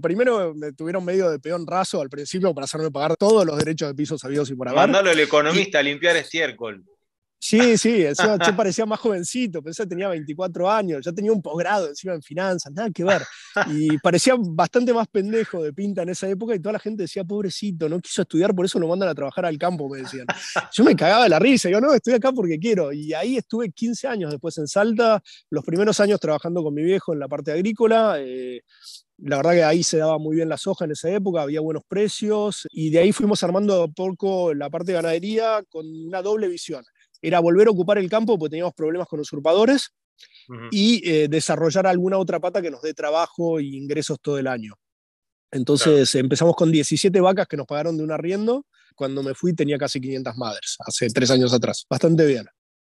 Primero me tuvieron medio de peón raso al principio para hacerme pagar todos los derechos de piso sabidos y por haber. Mandalo al economista a limpiar estiércol. Sí, sí, yo parecía más jovencito, pensé que tenía 24 años, ya tenía un posgrado encima en finanzas, nada que ver. Y parecía bastante más pendejo de pinta en esa época y toda la gente decía, pobrecito, no quiso estudiar, por eso lo mandan a trabajar al campo, me decían. Yo me cagaba la risa, yo no, estoy acá porque quiero. Y ahí estuve 15 años después en Salta, los primeros años trabajando con mi viejo en la parte agrícola. Eh, la verdad que ahí se daba muy bien la soja en esa época, había buenos precios y de ahí fuimos armando poco la parte de ganadería con una doble visión era volver a ocupar el campo porque teníamos problemas con usurpadores y eh, desarrollar alguna otra pata que nos dé trabajo e ingresos todo el año. Entonces empezamos con 17 vacas que nos pagaron de un arriendo. Cuando me fui tenía casi 500 madres, hace tres años atrás. Bastante bien.